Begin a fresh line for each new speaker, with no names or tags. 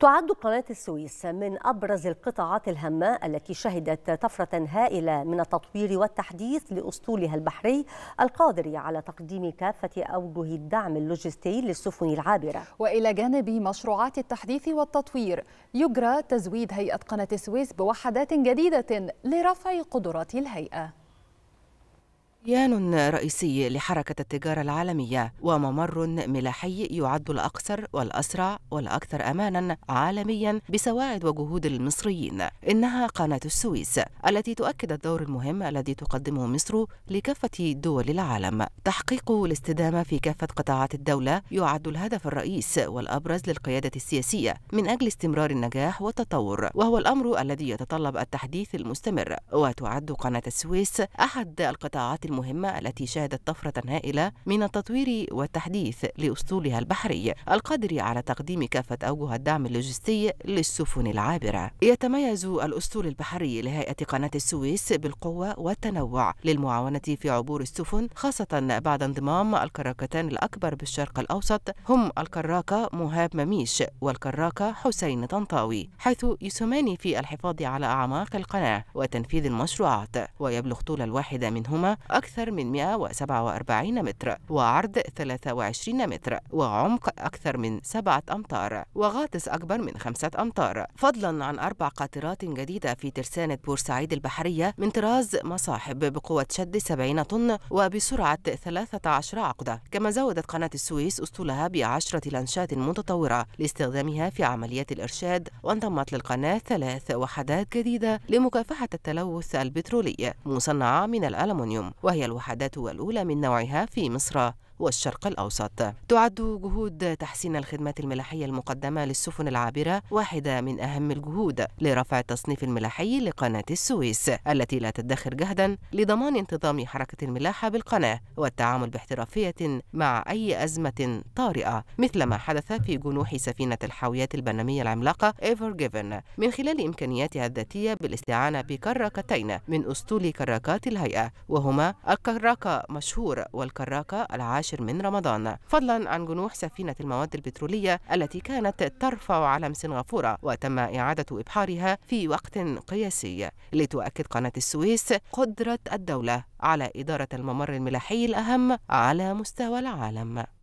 تعد قناة السويس من أبرز القطاعات الهامة التي شهدت طفرة هائلة من التطوير والتحديث لأسطولها البحري القادر على تقديم كافة أوجه الدعم اللوجستي للسفن العابرة وإلى جانب مشروعات التحديث والتطوير يجرى تزويد هيئة قناة السويس بوحدات جديدة لرفع قدرات الهيئة كيان رئيسي لحركة التجارة العالمية وممر ملاحي يعد الأقصر والأسرع والأكثر أمانا عالميا بسواعد وجهود المصريين إنها قناة السويس التي تؤكد الدور المهم الذي تقدمه مصر لكافة دول العالم تحقيق الاستدامة في كافة قطاعات الدولة يعد الهدف الرئيس والأبرز للقيادة السياسية من أجل استمرار النجاح والتطور وهو الأمر الذي يتطلب التحديث المستمر وتعد قناة السويس أحد القطاعات المهمة التي شهدت طفرة هائلة من التطوير والتحديث لأسطولها البحري القادر على تقديم كافة أوجه الدعم اللوجستي للسفن العابرة يتميز الأسطول البحري لهيئة قناة السويس بالقوة والتنوع للمعاونة في عبور السفن خاصة بعد انضمام الكراكتان الأكبر بالشرق الأوسط هم الكراكة مهاب مميش والكراكة حسين طنطاوي حيث يسهمان في الحفاظ على أعماق القناة وتنفيذ المشروعات ويبلغ طول الواحدة منهما أكثر من 147 متر وعرض 23 متر وعمق أكثر من 7 أمتار وغاطس أكبر من 5 أمتار فضلا عن أربع قاطرات جديدة في ترسانة بورسعيد البحرية من طراز مصاحب بقوة شد 70 طن وبسرعة 13 عقدة كما زودت قناة السويس أسطولها بعشرة لانشات متطورة لاستخدامها في عمليات الإرشاد وانضمت للقناة ثلاث وحدات جديدة لمكافحة التلوث البترولي مصنعة من الألمنيوم وهي الوحدات الأولى من نوعها في مصر والشرق الأوسط تعد جهود تحسين الخدمات الملاحية المقدمة للسفن العابرة واحدة من أهم الجهود لرفع التصنيف الملاحي لقناة السويس التي لا تدخر جهدا لضمان انتظام حركة الملاحة بالقناة والتعامل باحترافية مع أي أزمة طارئة مثل ما حدث في جنوح سفينة الحاويات البنمية العملاقة إيفر جيفن من خلال إمكانياتها الذاتية بالاستعانة بكراكتين من أسطول كراكات الهيئة وهما الكراكة مشهور والكراكة العاشر العاشر من رمضان فضلا عن جنوح سفينة المواد البترولية التي كانت ترفع علم سنغافورة وتم إعادة إبحارها في وقت قياسي لتؤكد قناة السويس قدرة الدولة على إدارة الممر الملاحي الأهم على مستوى العالم